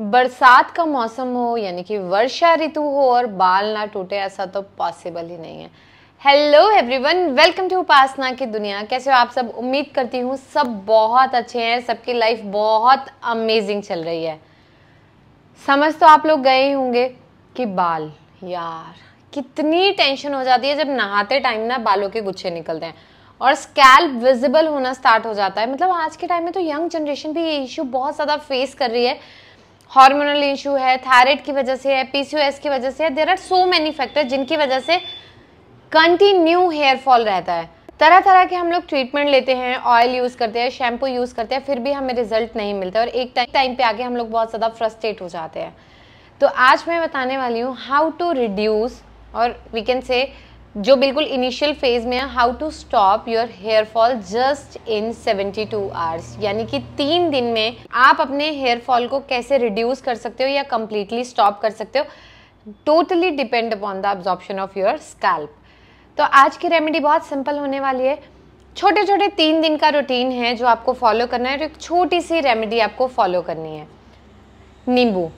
बरसात का मौसम हो यानी कि वर्षा ऋतु हो और बाल ना टूटे ऐसा तो पॉसिबल ही नहीं है hello everyone welcome to Upasana की दुनिया कैसे हो आप सब उम्मीद करती हूँ सब बहुत अच्छे हैं सबकी लाइफ बहुत अमेजिंग चल रही है समझ तो आप लोग गए होंगे कि बाल यार कितनी टेंशन हो जाती है जब नहाते टाइम ना बालों के गुच्छे निकलते हैं और स्कैल्प विजिबल होना स्टार्ट हो जाता है मतलब आज के टाइम में तो यंग जनरेशन भी ये इशू बहुत ज़्यादा फेस कर रही है हार्मोनल इशू है थायराइड की वजह से है पीसीओएस की वजह से है there are so many factor जिनकी वजह से कंटिन्यू हेयर फॉल रहता है तरह तरह के हम लोग ट्रीटमेंट लेते हैं ऑयल यूज़ करते हैं शैम्पू यूज़ करते हैं फिर भी हमें रिजल्ट नहीं मिलता और एक टाइम पे आके हम लोग बहुत ज़्यादा फ्रस्ट्रेट हो जाते हैं तो आज मैं बताने वाली हूँ हाउ टू रिड्यूस और वी कैन से जो बिल्कुल इनिशियल फेज में है how to stop your hair fall just in 72 hours यानी कि तीन दिन में आप अपने हेयर फॉल को कैसे रिड्यूस कर सकते हो या कम्प्लीटली स्टॉप कर सकते हो totally depend upon the absorption of your scalp तो आज की रेमेडी बहुत सिंपल होने वाली है छोटे छोटे तीन दिन का रूटीन है जो आपको फॉलो करना है और एक छोटी सी रेमेडी आपको फॉलो करनी है नींबू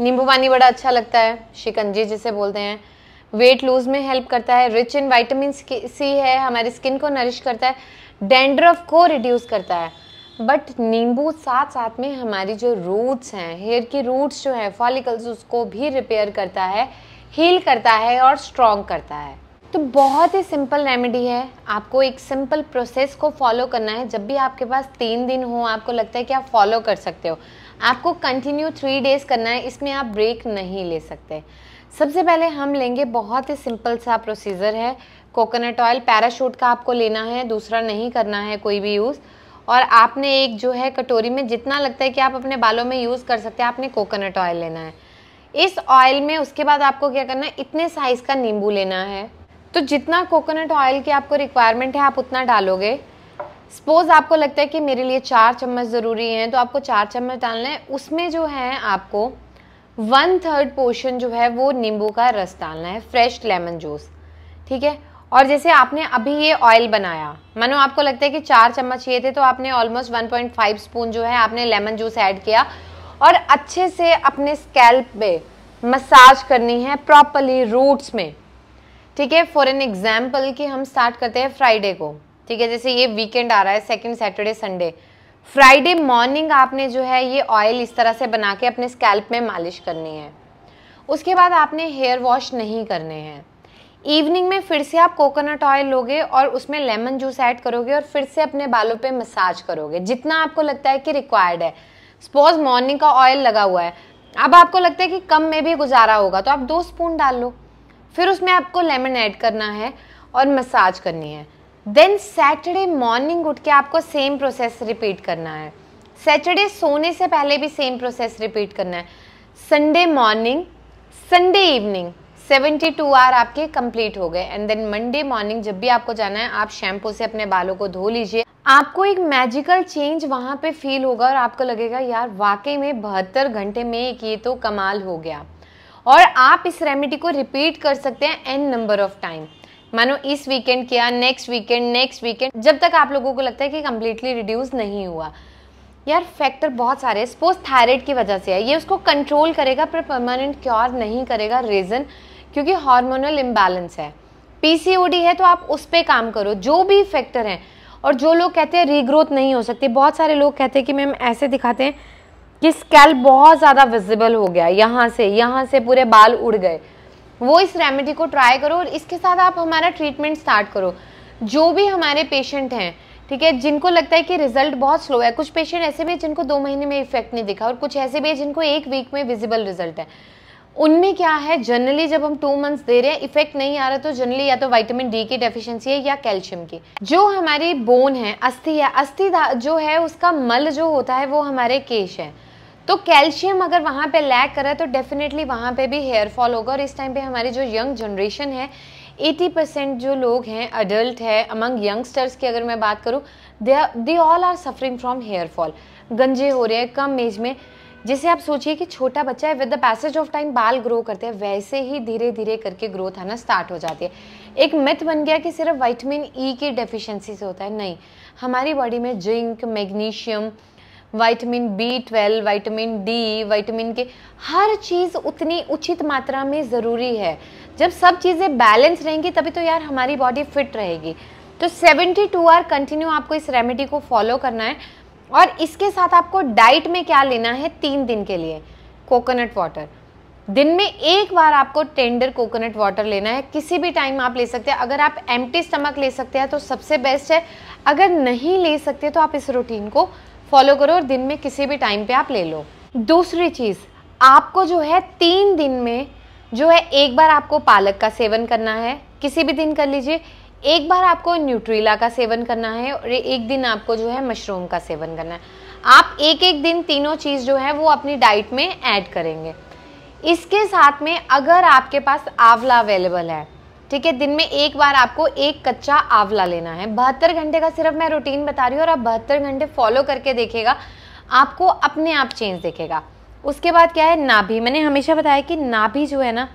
नींबू पानी बड़ा अच्छा लगता है शिकंजी जिसे बोलते हैं वेट लूज में हेल्प करता है रिच इन वाइटामिन सी है हमारी स्किन को नरिश करता है डेंड्रफ को रिड्यूस करता है बट नींबू साथ साथ में हमारी जो रूट्स हैं हेयर की रूट्स जो हैं फॉलिकल्स उसको भी रिपेयर करता है हील करता है और स्ट्रॉन्ग करता है तो बहुत ही सिंपल रेमेडी है आपको एक सिंपल प्रोसेस को फॉलो करना है जब भी आपके पास तीन दिन हो आपको लगता है कि आप फॉलो कर सकते हो आपको कंटिन्यू थ्री डेज़ करना है इसमें आप ब्रेक नहीं ले सकते सबसे पहले हम लेंगे बहुत ही सिंपल सा प्रोसीजर है कोकोनट ऑयल पैराशूट का आपको लेना है दूसरा नहीं करना है कोई भी यूज़ और आपने एक जो है कटोरी में जितना लगता है कि आप अपने बालों में यूज़ कर सकते हैं आपने कोकोनट ऑयल लेना है इस ऑयल में उसके बाद आपको क्या करना है इतने साइज़ का नींबू लेना है तो जितना कोकोनट ऑयल की आपको रिक्वायरमेंट है आप उतना डालोगे सपोज आपको लगता है कि मेरे लिए चार चम्मच ज़रूरी हैं तो आपको चार चम्मच डालना है उसमें जो है आपको वन थर्ड पोर्शन जो है वो नींबू का रस डालना है फ्रेश लेमन जूस ठीक है और जैसे आपने अभी ये ऑयल बनाया मानो आपको लगता है कि चार चम्मच ये थे तो आपने ऑलमोस्ट 1.5 स्पून जो है आपने लेमन जूस ऐड किया और अच्छे से अपने स्कैल्प पे मसाज करनी है प्रॉपरली रूट्स में ठीक है फॉर एन एग्जाम्पल कि हम स्टार्ट करते हैं फ्राइडे को ठीक है जैसे ये वीकेंड आ रहा है second Saturday Sunday Friday morning आपने जो है ये ऑयल इस तरह से बना के अपने स्कैल्प में मालिश करनी है उसके बाद आपने हेयर वॉश नहीं करने हैं इवनिंग में फिर से आप कोकोनट ऑयल लोगे और उसमें लेमन जूस ऐड करोगे और फिर से अपने बालों पे मसाज करोगे जितना आपको लगता है कि रिक्वायर्ड है सपोज मॉर्निंग का ऑयल लगा हुआ है अब आपको लगता है कि कम में भी गुजारा होगा तो आप दो स्पून डाल लो फिर उसमें आपको लेमन ऐड करना है और मसाज करनी है देन सैटरडे मॉर्निंग उठ के आपको सेम प्रोसेस रिपीट करना है सैटरडे सोने से पहले भी सेम प्रोसेस रिपीट करना है Sunday morning Sunday evening 72 two hour आपके कंप्लीट हो गए एंड देन मंडे मॉर्निंग जब भी आपको जाना है आप शैम्पू से अपने बालों को धो लीजिए आपको एक मैजिकल चेंज वहां पे फील होगा और आपको लगेगा यार वाकई में बहत्तर घंटे में एक ये तो कमाल हो गया और आप इस रेमेडी को रिपीट कर सकते हैं एन नंबर ऑफ टाइम मानो इस वीकेंड किया नेक्स्ट वीकेंड नेक्स्ट वीकेंड जब तक आप लोगों को लगता है कि कम्प्लीटली रिड्यूस नहीं हुआ यार फैक्टर बहुत सारे हैं सपोज थायराइड की वजह से है ये उसको कंट्रोल करेगा पर परमानेंट क्योर नहीं करेगा रीज़न क्योंकि हार्मोनल इम्बैलेंस है पीसीओडी है तो आप उस पर काम करो जो भी फैक्टर हैं और जो लोग कहते हैं रीग्रोथ नहीं हो सकती बहुत सारे लोग कहते हैं कि मैम ऐसे दिखाते हैं कि स्केल बहुत ज़्यादा विजिबल हो गया यहाँ से यहाँ से पूरे बाल उड़ गए वो इस रेमेडी को ट्राई करो और इसके साथ आप हमारा ट्रीटमेंट स्टार्ट करो जो भी हमारे पेशेंट हैं ठीक है जिनको लगता है कि रिजल्ट बहुत स्लो है कुछ पेशेंट ऐसे भी है जिनको दो महीने में इफेक्ट नहीं दिखा और कुछ ऐसे भी है जिनको एक वीक में विजिबल रिजल्ट है उनमें क्या है जनरली जब हम टू मंथ्स दे रहे हैं इफेक्ट नहीं आ रहा तो जनरली या तो विटामिन डी की डेफिशिएंसी है या कैल्शियम की जो हमारी बोन है अस्थि है अस्थि जो है उसका मल जो होता है वो हमारे केश है तो कैल्शियम अगर वहाँ पे लैक करा तो डेफिनेटली वहाँ पे भी हेयर फॉल होगा और इस टाइम पे हमारी जो यंग जनरेशन है 80 परसेंट जो लोग हैं अडल्ट है अमंग यंगस्टर्स की अगर मैं बात करूँ they they all are suffering from hair fall गंजे हो रहे हैं कम एज में जैसे आप सोचिए कि छोटा बच्चा है with the passage of time बाल ग्रो करते हैं वैसे ही धीरे धीरे करके ग्रोथ आना स्टार्ट हो जाती है एक मिथ बन गया कि सिर्फ वाइटमिन ई e की डेफिशिएंसी से होता है नहीं हमारी बॉडी में zinc magnesium vitamin B twelve vitamin D vitamin K हर चीज़ उतनी उचित मात्रा में ज़रूरी है जब सब चीज़ें बैलेंस रहेंगी तभी तो यार हमारी बॉडी फिट रहेगी तो 72 टू आवर कंटिन्यू आपको इस रेमेडी को फॉलो करना है और इसके साथ आपको डाइट में क्या लेना है तीन दिन के लिए कोकोनट वाटर दिन में एक बार आपको टेंडर कोकोनट वाटर लेना है किसी भी टाइम आप ले सकते हैं अगर आप एम्प्टी स्टमक ले सकते हैं तो सबसे बेस्ट है अगर नहीं ले सकते तो आप इस रूटीन को फॉलो करो और दिन में किसी भी टाइम पे आप ले लो दूसरी चीज़ आपको जो है तीन दिन में जो है एक बार आपको पालक का सेवन करना है किसी भी दिन कर लीजिए एक बार आपको न्यूट्रीला का सेवन करना है और एक दिन आपको जो है मशरूम का सेवन करना है आप एक एक दिन तीनों चीज़ जो है वो अपनी डाइट में ऐड करेंगे इसके साथ में अगर आपके पास आंवला अवेलेबल है ठीक है दिन में एक बार आपको एक कच्चा आंवला लेना है बहत्तर घंटे का सिर्फ मैं रूटीन बता रही हूँ और आप बहत्तर घंटे फॉलो करके देखेगा आपको अपने आप चेंज देखेगा उसके बाद क्या है नाभि मैंने हमेशा बताया कि नाभि जो है ना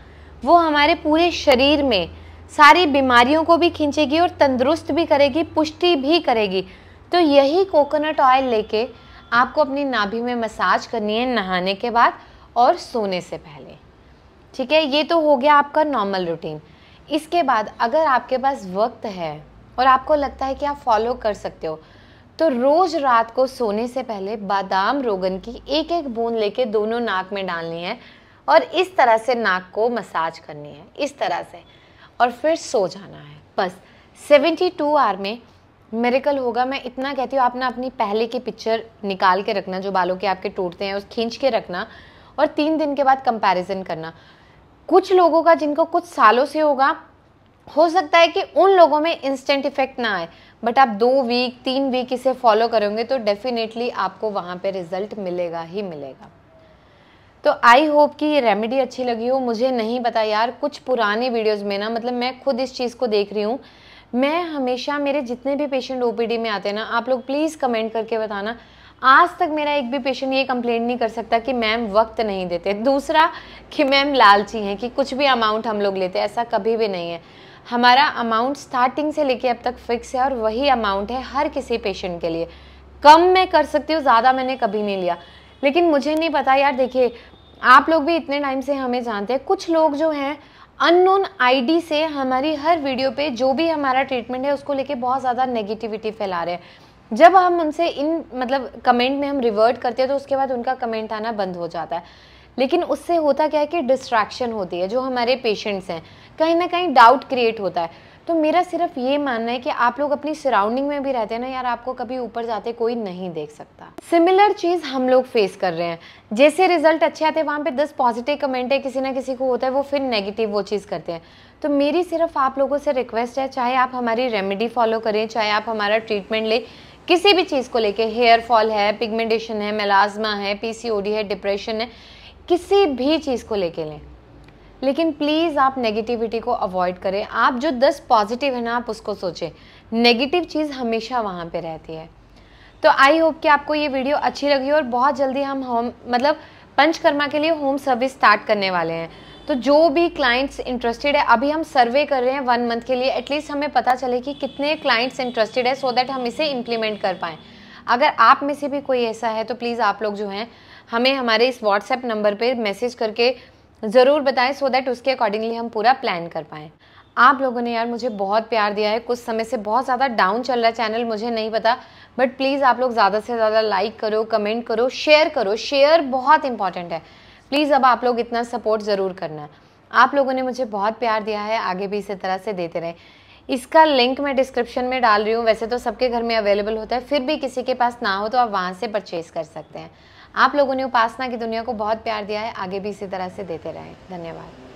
वो हमारे पूरे शरीर में सारी बीमारियों को भी खींचेगी और तंदुरुस्त भी करेगी पुष्टि भी करेगी तो यही कोकोनट ऑयल लेके आपको अपनी नाभि में मसाज करनी है नहाने के बाद और सोने से पहले ठीक है ये तो हो गया आपका नॉर्मल रूटीन इसके बाद अगर आपके पास वक्त है और आपको लगता है कि आप फॉलो कर सकते हो तो रोज रात को सोने से पहले बादाम रोगन की एक एक बूंद लेके दोनों नाक में डालनी है और इस तरह से नाक को मसाज करनी है इस तरह से और फिर सो जाना है बस 72 टू आवर में मेरिकल होगा मैं इतना कहती हूँ आप ना अपनी पहले की पिक्चर निकाल के रखना जो बालों के आपके टूटते हैं उस खींच के रखना और तीन दिन के बाद कंपैरिजन करना कुछ लोगों का जिनको कुछ सालों से होगा हो सकता है कि उन लोगों में इंस्टेंट इफेक्ट ना आए बट आप दो वीक तीन वीक इसे फॉलो करोगे तो डेफिनेटली आपको वहाँ पे रिजल्ट मिलेगा ही मिलेगा तो आई होप कि ये रेमेडी अच्छी लगी हो मुझे नहीं पता यार कुछ पुराने वीडियोस में ना मतलब मैं खुद इस चीज़ को देख रही हूँ मैं हमेशा मेरे जितने भी पेशेंट ओपीडी में आते हैं ना आप लोग प्लीज़ कमेंट करके बताना आज तक मेरा एक भी पेशेंट ये कंप्लेंट नहीं कर सकता कि मैम वक्त नहीं देते दूसरा कि मैम लालची हैं कि कुछ भी अमाउंट हम लोग लेते हैं ऐसा कभी भी नहीं है हमारा अमाउंट स्टार्टिंग से लेके अब तक फिक्स है और वही अमाउंट है हर किसी पेशेंट के लिए कम मैं कर सकती हूँ ज़्यादा मैंने कभी नहीं लिया लेकिन मुझे नहीं पता यार देखिए आप लोग भी इतने टाइम से हमें जानते हैं कुछ लोग जो हैं अननोन आईडी से हमारी हर वीडियो पे जो भी हमारा ट्रीटमेंट है उसको लेके बहुत ज़्यादा नेगेटिविटी फैला रहे हैं जब हम उनसे इन मतलब कमेंट में हम रिवर्ट करते हैं तो उसके बाद उनका कमेंट आना बंद हो जाता है लेकिन उससे होता क्या है कि डिस्ट्रैक्शन होती है जो हमारे पेशेंट्स हैं कहीं ना कहीं डाउट क्रिएट होता है तो मेरा सिर्फ ये मानना है कि आप लोग अपनी सराउंडिंग में भी रहते हैं ना यार आपको कभी ऊपर जाते कोई नहीं देख सकता सिमिलर चीज़ हम लोग फेस कर रहे हैं जैसे रिजल्ट अच्छे आते हैं वहाँ पे दस पॉजिटिव कमेंट है किसी ना किसी को होता है वो फिर नेगेटिव वो चीज़ करते हैं तो मेरी सिर्फ आप लोगों से रिक्वेस्ट है चाहे आप हमारी रेमेडी फॉलो करें चाहे आप हमारा ट्रीटमेंट लें किसी भी चीज़ को लेके हेयर फॉल है पिगमेंटेशन है मेलाजमा है पीसीओडी है डिप्रेशन है किसी भी चीज़ को लेके लें लेकिन प्लीज़ आप नेगेटिविटी को अवॉइड करें आप जो दस पॉजिटिव है ना आप उसको सोचें नेगेटिव चीज़ हमेशा वहाँ पे रहती है तो आई होप कि आपको ये वीडियो अच्छी लगी और बहुत जल्दी हम होम मतलब पंचकर्मा के लिए होम सर्विस स्टार्ट करने वाले हैं तो जो भी क्लाइंट्स इंटरेस्टेड है अभी हम सर्वे कर रहे हैं वन मंथ के लिए एटलीस्ट हमें पता चले कि कितने क्लाइंट्स इंटरेस्टेड है सो so दैट हम इसे इम्प्लीमेंट कर पाएँ अगर आप में से भी कोई ऐसा है तो प्लीज़ आप लोग जो हैं हमें हमारे इस व्हाट्सएप नंबर पर मैसेज करके ज़रूर बताएं सो so दैट उसके अकॉर्डिंगली हम पूरा प्लान कर पाएँ आप लोगों ने यार मुझे बहुत प्यार दिया है कुछ समय से बहुत ज़्यादा डाउन चल रहा है चैनल मुझे नहीं पता बट प्लीज़ आप लोग ज़्यादा से ज़्यादा लाइक करो कमेंट करो शेयर करो शेयर बहुत इंपॉर्टेंट है प्लीज़ अब आप लोग इतना सपोर्ट ज़रूर करना आप लोगों ने मुझे बहुत प्यार दिया है आगे भी इसी तरह से देते रहें इसका लिंक मैं डिस्क्रिप्शन में डाल रही हूँ वैसे तो सबके घर में अवेलेबल होता है फिर भी किसी के पास ना हो तो आप वहाँ से परचेज़ कर सकते हैं आप लोगों ने उपासना की दुनिया को बहुत प्यार दिया है आगे भी इसी तरह से देते रहें धन्यवाद